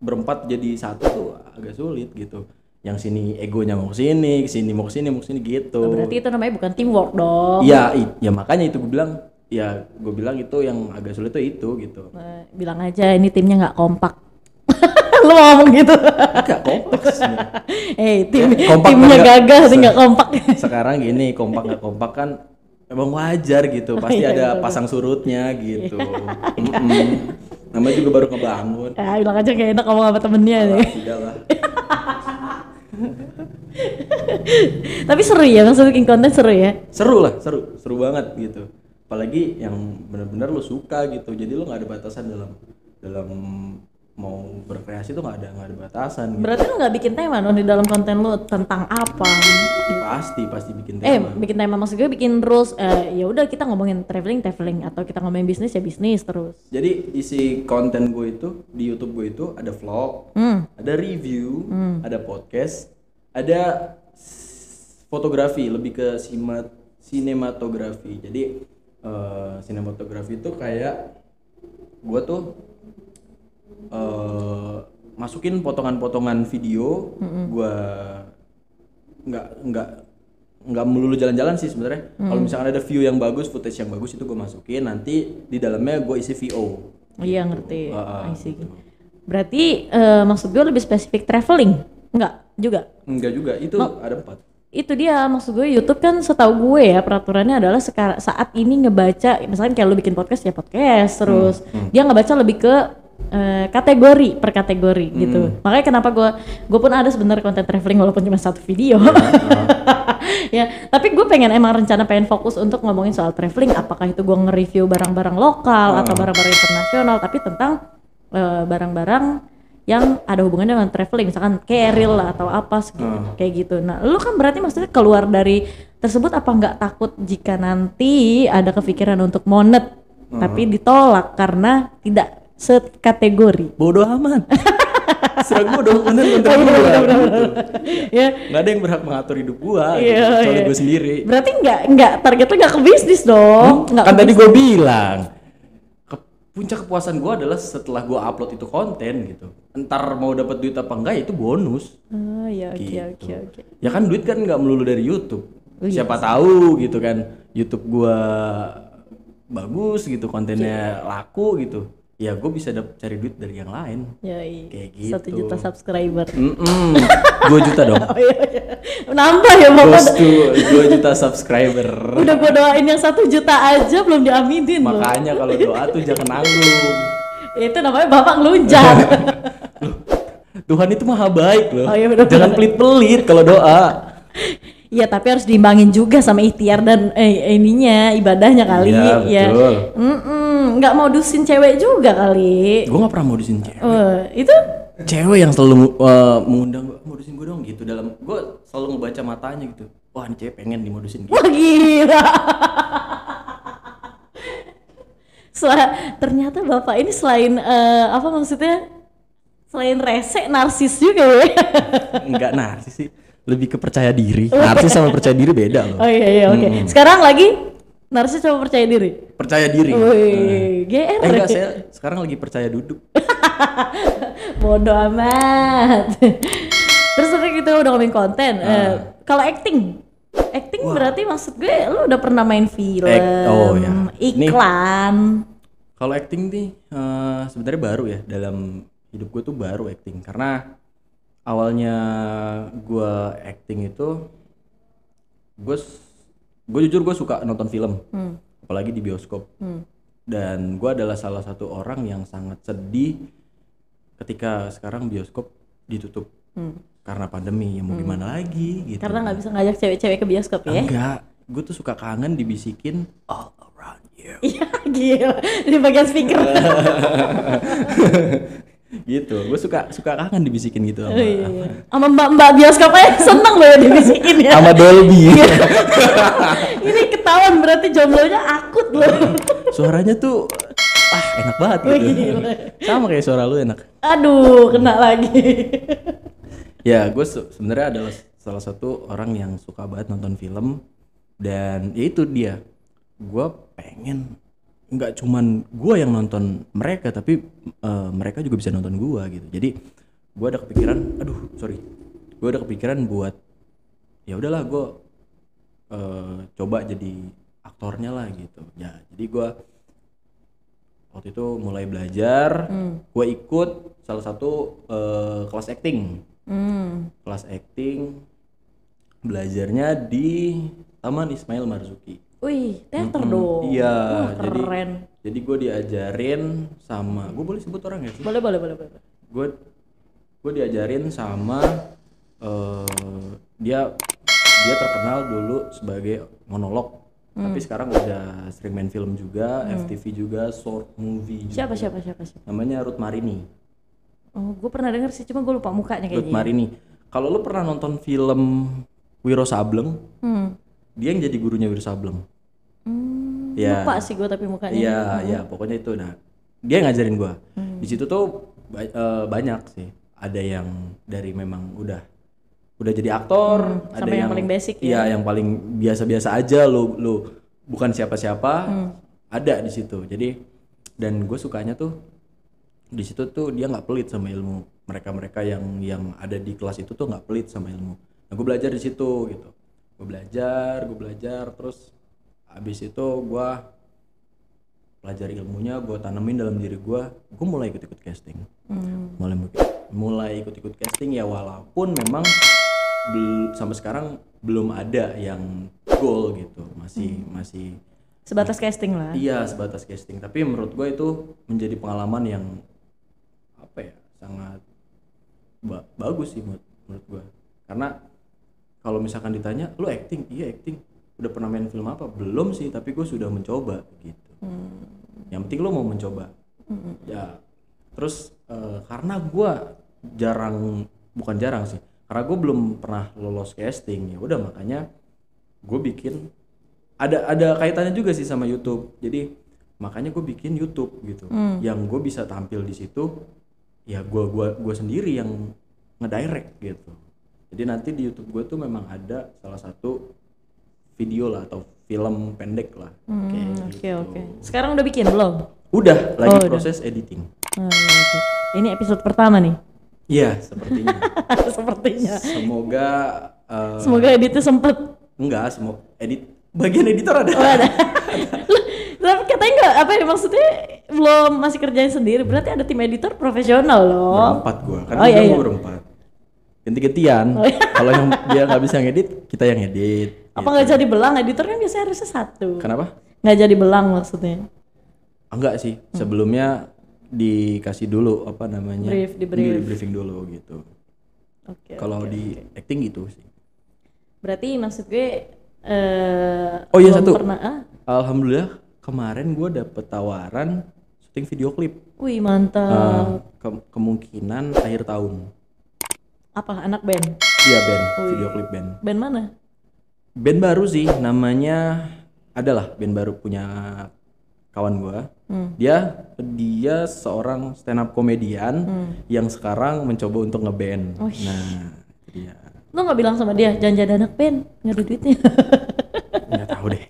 berempat jadi satu tuh agak sulit gitu yang sini egonya mau ke sini, sini mau ke sini, mau ke sini gitu. Berarti itu namanya bukan teamwork dong. Iya, ya makanya itu gue bilang, ya gue bilang itu yang agak sulit itu itu gitu. Eh, bilang aja ini timnya nggak kompak. Lu ngomong gitu. Enggak kompak sih. eh, tim kompak timnya gagal, sih nggak kompak. Sekarang gini, kompak nggak kompak kan emang wajar gitu. Oh, Pasti oh, iya, ada iya, betul, pasang surutnya gitu. mm -mm. Namanya juga baru ngebangun. Ya, ah, bilang aja kayak enak ngomong sama temennya nih. Tidak lah. Tapi seru ya maksud bikin konten seru ya? Seru lah, seru, seru banget gitu. Apalagi yang benar-benar lo suka gitu. Jadi lo nggak ada batasan dalam dalam mau berkreasi tuh nggak ada nggak ada batasan. Gitu. Berarti lu nggak bikin tema dong di dalam konten lu tentang apa? Pasti pasti bikin eh, tema. Eh bikin tema maksud gue bikin terus Eh, ya udah kita ngomongin traveling traveling atau kita ngomongin bisnis ya bisnis terus. Jadi isi konten gue itu di YouTube gue itu ada vlog, hmm. ada review, hmm. ada podcast, ada fotografi lebih ke simat sinematografi. Jadi uh, sinematografi itu kayak gue tuh uh, masukin potongan-potongan video mm-hmm. gue nggak nggak nggak melulu jalan-jalan sih sebenarnya mm. kalau misalkan ada view yang bagus footage yang bagus itu gue masukin nanti di dalamnya gue isi VO iya ngerti uh, gitu. ah, ah, isi gitu. berarti uh, maksud gue lebih spesifik traveling nggak juga nggak juga itu Ma- ada empat itu dia maksud gue YouTube kan setahu gue ya peraturannya adalah sekarang saat ini ngebaca misalnya kayak lu bikin podcast ya podcast terus hmm, hmm. dia ngebaca lebih ke Eh, kategori per kategori hmm. gitu. Makanya kenapa gue gue pun ada sebenarnya konten traveling walaupun cuma satu video. Yeah, iya. ya, tapi gue pengen emang rencana pengen fokus untuk ngomongin soal traveling. Apakah itu gue nge-review barang-barang lokal uh. atau hmm. barang-barang internasional, tapi tentang eh, barang-barang uh, yang ada hubungannya dengan traveling, misalkan keril lah atau apa segitu, uh. Hmm. kayak gitu. Nah, lu kan berarti maksudnya keluar dari tersebut apa nggak takut jika nanti ada kepikiran untuk monet uh. tapi ditolak karena tidak set kategori Bodoh amat. Serang bodoh, bener bener Bener, bener, bener. Ya. Gak ada yang berhak mengatur hidup gua, yeah, gitu. kecuali yeah. gua sendiri. Berarti nggak nggak targetnya nggak ke bisnis dong. Hmm? kan tadi gue gua bilang ke puncak kepuasan gua adalah setelah gua upload itu konten gitu. Ntar mau dapat duit apa enggak ya itu bonus. Oh iya oke gitu. oke oke. Ya kan duit kan nggak melulu dari YouTube. Oh, iya Siapa yes. tahu gitu kan YouTube gua bagus gitu kontennya yeah. laku gitu ya gue bisa dap- cari duit dari yang lain iya. kayak gitu satu juta subscriber dua juta dong oh, iya, iya. nambah ya mau dua juta subscriber udah gue doain yang satu juta aja belum diaminin loh makanya kalau doa tuh jangan nanggung itu namanya bapak ngelunjak Tuhan itu maha baik loh Oh, iya, bener-bener. jangan pelit-pelit kalau doa Iya tapi harus diimbangin juga sama ikhtiar dan eh, ininya ibadahnya kali Iya, ya. betul. mm nggak modusin cewek juga kali. Gue nggak pernah modusin cewek. Uh, itu cewek yang selalu uh, mengundang gue modusin gue dong gitu dalam gue selalu ngebaca matanya gitu. Wah ini cewek pengen dimodusin. Gitu. Wah gila. soalnya ternyata bapak ini selain uh, apa maksudnya selain resek narsis juga ya enggak narsis sih lebih kepercaya diri narsis sama percaya diri beda loh oh iya iya oke okay. Hmm. sekarang lagi Narsis coba percaya diri? Percaya diri. Wih, GR. Eh, enggak, saya sekarang lagi percaya duduk. Bodoh amat. Terus tadi kita gitu, udah ngomongin konten. Uh. Uh, Kalau acting, acting Wah. berarti maksud gue lu udah pernah main film, Ek oh, ya. iklan. Kalau acting nih uh, eh, sebenarnya baru ya dalam hidup gue tuh baru acting karena awalnya gue acting itu gue gue jujur gue suka nonton film hmm. apalagi di bioskop hmm. dan gue adalah salah satu orang yang sangat sedih ketika sekarang bioskop ditutup hmm. karena pandemi ya mau hmm. gimana lagi gitu karena nggak bisa ngajak cewek-cewek ke bioskop ya enggak gue tuh suka kangen dibisikin all around you iya gila di bagian speaker gitu gue suka suka kangen dibisikin gitu sama oh, iya. sama mbak mbak bioskop aja seneng loh ya dibisikin ya sama Dolby ini ketahuan berarti jomblonya akut loh suaranya tuh ah enak banget gitu oh, Gila. sama kayak suara lu enak aduh kena lagi ya gue se sebenarnya adalah salah satu orang yang suka banget nonton film dan ya itu dia gue pengen nggak cuman gue yang nonton mereka tapi uh, mereka juga bisa nonton gue gitu jadi gue ada kepikiran aduh sorry gue ada kepikiran buat ya udahlah gue uh, coba jadi aktornya lah gitu ya jadi gue waktu itu mulai belajar hmm. gua ikut salah satu uh, kelas acting hmm. kelas acting belajarnya di Taman Ismail Marzuki Wih, teater mm -hmm. dong. Iya, Wah, jadi, keren. Jadi gue diajarin sama, gue boleh sebut orang ya sih? Boleh, boleh, boleh, boleh. Gue gue diajarin sama uh, dia dia terkenal dulu sebagai monolog, hmm. tapi sekarang udah sering main film juga, hmm. FTV juga, short movie. Siapa, juga. Siapa, siapa, siapa, siapa? Namanya Ruth Marini. Oh, gue pernah denger sih, cuma gue lupa mukanya kayaknya. Ruth Marini. Kalau lu pernah nonton film Wiro Sableng, hmm dia yang jadi gurunya Wiro Sableng hmm, ya lupa sih gue tapi mukanya iya iya pokoknya itu nah dia ngajarin gue hmm. di situ tuh ba uh, banyak sih ada yang dari memang udah udah jadi aktor hmm, ada yang, yang paling basic ya, ya yang paling biasa-biasa aja lo lo bukan siapa-siapa hmm. ada di situ jadi dan gue sukanya tuh di situ tuh dia nggak pelit sama ilmu mereka mereka yang yang ada di kelas itu tuh nggak pelit sama ilmu nah gue belajar di situ gitu gue belajar gue belajar terus abis itu gue pelajari ilmunya gue tanemin dalam diri gue gue mulai ikut ikut casting hmm. mulai mulai ikut ikut casting ya walaupun memang sampai sekarang belum ada yang goal gitu masih hmm. masih sebatas casting lah iya sebatas casting tapi menurut gue itu menjadi pengalaman yang apa ya sangat ba bagus sih menurut gue karena kalau misalkan ditanya lu acting iya acting udah pernah main film apa belum sih tapi gue sudah mencoba gitu hmm. yang penting lu mau mencoba hmm. ya terus uh, karena gue jarang bukan jarang sih karena gue belum pernah lolos casting ya udah makanya gue bikin ada ada kaitannya juga sih sama YouTube jadi makanya gue bikin YouTube gitu hmm. yang gue bisa tampil di situ ya gue gua gua sendiri yang ngedirect gitu jadi nanti di YouTube gue tuh memang ada salah satu video lah atau film pendek lah hmm, oke Oke. Gitu. oke sekarang udah bikin belum udah oh, lagi oh, proses udah. editing oh, okay. Iya, iya, iya. ini episode pertama nih Iya, sepertinya. sepertinya. Semoga uh, semoga editnya sempet. Enggak, semua edit bagian editor ada. Oh, ada. Tapi katanya enggak apa ya maksudnya belum masih kerjain sendiri, berarti ada tim editor profesional loh. Berempat gua. Kan oh, iya, iya. berempat ganti-gantian. Oh, iya. Kalau yang dia nggak bisa ngedit, kita yang edit. Apa gitu. nggak gitu. jadi belang? Editor kan biasanya harusnya satu. Kenapa? Nggak jadi belang maksudnya? Enggak sih. Hmm. Sebelumnya dikasih dulu apa namanya? Brief, di brief. Iya, di briefing dulu gitu. Oke. Okay, Kalau okay, di okay. acting gitu sih. Berarti maksud gue uh, Oh iya satu. Pernah, ah? Alhamdulillah kemarin gue dapet tawaran syuting video klip. Wih, mantap. Uh, ke kemungkinan akhir tahun. Apa anak band? Iya band, Ui. video klip band. Band mana? Band baru sih, namanya adalah band baru punya kawan gua. Hmm. Dia dia seorang stand up komedian hmm. yang sekarang mencoba untuk ngeband. Oh, nah, dia. Lu nggak bilang sama dia jangan anak band, nggak ada duitnya. nggak tahu deh.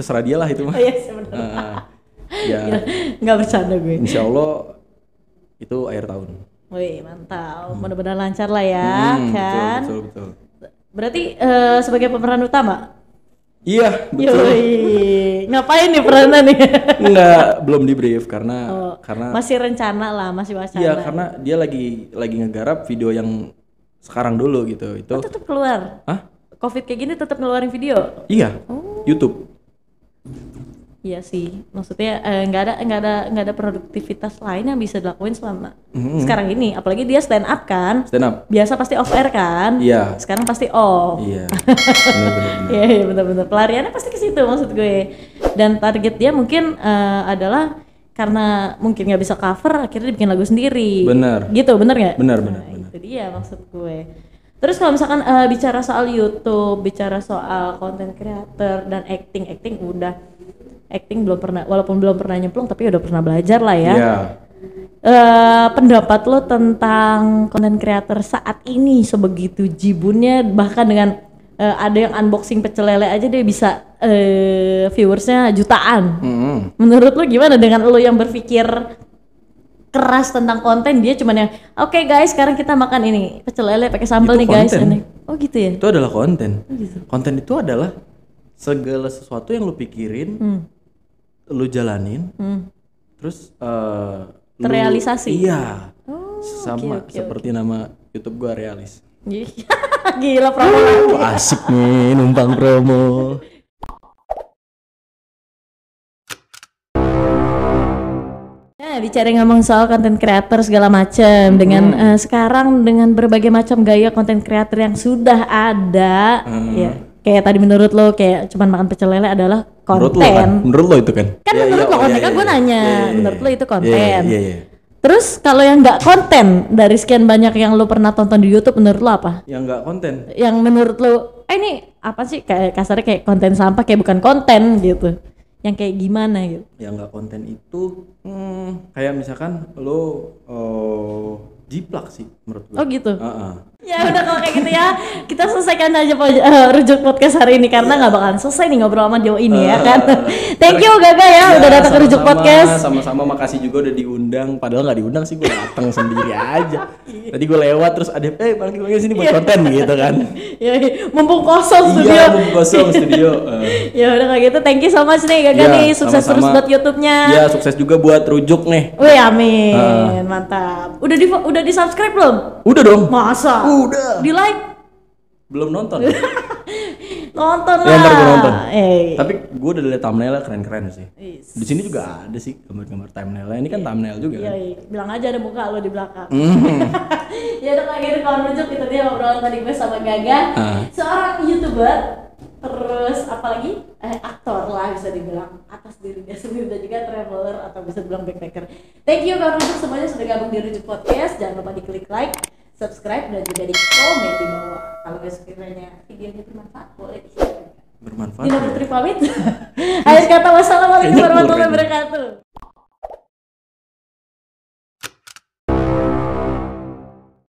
Terserah dia lah itu mah. Oh, iya, uh, ya. Nggak bercanda gue. Insya Allah itu akhir tahun. Wih iya. mantap, hmm. benar-benar lancar lah ya, hmm, kan? Betul, betul, betul. Berarti uh, sebagai pemeran utama? Iya, betul. Yoi. Ngapain nih perannya nih? Enggak, belum di brief karena oh, karena masih rencana lah, masih wacana. Iya, karena dia lagi lagi ngegarap video yang sekarang dulu gitu. Itu oh, tetap keluar. Hah? Covid kayak gini tetap ngeluarin video? Iya. Oh. YouTube. Iya sih, maksudnya eh, nggak eh, ada nggak ada nggak ada produktivitas lain yang bisa dilakuin selama mm-hmm. sekarang ini, apalagi dia stand up kan. Stand up. Biasa pasti off air kan. Iya. Yeah. Sekarang pasti off. Iya. Iya iya benar-benar pelariannya pasti ke situ maksud gue. Dan target dia mungkin uh, adalah karena mungkin nggak bisa cover, akhirnya dibikin lagu sendiri. Benar. Gitu, benar nggak? Benar benar. Nah, Itu dia maksud gue. Terus kalau misalkan uh, bicara soal YouTube, bicara soal konten creator dan acting, acting udah acting belum pernah walaupun belum pernah nyemplung tapi udah pernah belajar lah ya. Yeah. Iya. Uh, pendapat lo tentang konten kreator saat ini sebegitu jibunnya bahkan dengan uh, ada yang unboxing pecel lele aja dia bisa uh, viewersnya jutaan. Mm -hmm. Menurut lo gimana dengan lo yang berpikir keras tentang konten dia cuman yang oke okay guys sekarang kita makan ini pecel lele pakai sambal nih guys ini. Oh gitu ya. Itu adalah konten. Oh, gitu. Konten itu adalah segala sesuatu yang lo pikirin hmm lu jalanin hmm. terus uh, terrealisasi iya oh, sama okay, okay, seperti okay. nama YouTube gua realis gila promo uh, asik nih numpang promo Nah, ya, bicara ngomong soal konten creator segala macam hmm. dengan uh, sekarang dengan berbagai macam gaya konten creator yang sudah ada, hmm. ya kayak tadi menurut lo kayak cuman makan pecel lele adalah konten. Menurut lo kan? Menurut lo itu kan? Kan ya, menurut ya, lo oh, konten ya, kan ya, gue ya, nanya, ya, ya, menurut lo iya. itu iya, iya, konten. ya, ya, ya. Terus kalau yang nggak konten dari sekian banyak yang lo pernah tonton di YouTube menurut lo apa? Yang nggak konten. Yang menurut lo, eh ini apa sih kayak kasarnya kayak konten sampah kayak bukan konten gitu. Yang kayak gimana gitu? Yang nggak konten itu hmm, kayak misalkan lo uh, jiplak sih menurut lo. Oh gitu. Uh -uh Ya udah kalau kayak gitu ya kita selesaikan aja po, uh, rujuk podcast hari ini karena nggak yeah. bakalan selesai nih ngobrol sama Jo ini uh, ya eh, kan. Thank you Gaga ya, ya udah datang ke rujuk podcast. Sama-sama makasih juga udah diundang. Padahal nggak diundang sih gue datang sendiri aja. Tadi gue lewat terus ada eh panggil panggil sini buat iya. konten gitu kan. Ya, mumpung kosong studio. Iya mumpung kosong studio. Uh. ya udah kayak gitu. Thank you so much nih Gaga ya, nih sukses sama -sama. terus buat YouTube-nya. Ya sukses juga buat rujuk nih. Wih amin uh. mantap. Udah di udah di subscribe belum? Udah dong. Masa? udah. Di like? Belum nonton. nonton lah. Ya, ntar gue nonton. Hey. Eh. Tapi gue udah liat thumbnailnya keren-keren sih. yes. Di sini juga ada sih gambar-gambar thumbnailnya. Ini kan yeah. thumbnail juga. yeah, kan? Iya. bilang aja ada muka lo di belakang. Hmm. ya udah kayak gitu kawan lucu gitu kita dia ngobrol tadi gue sama Gaga. Uh. Seorang youtuber terus apalagi eh, aktor lah bisa dibilang atas dirinya sendiri dan juga traveler atau bisa dibilang backpacker. Thank you kawan rujuk semuanya sudah gabung di rujuk podcast. Jangan lupa di klik like subscribe dan juga di komen di bawah kalau sekiranya videonya bermanfaat boleh di bermanfaat tidak ya. pamit akhir kata wassalamualaikum warahmatullahi wabarakatuh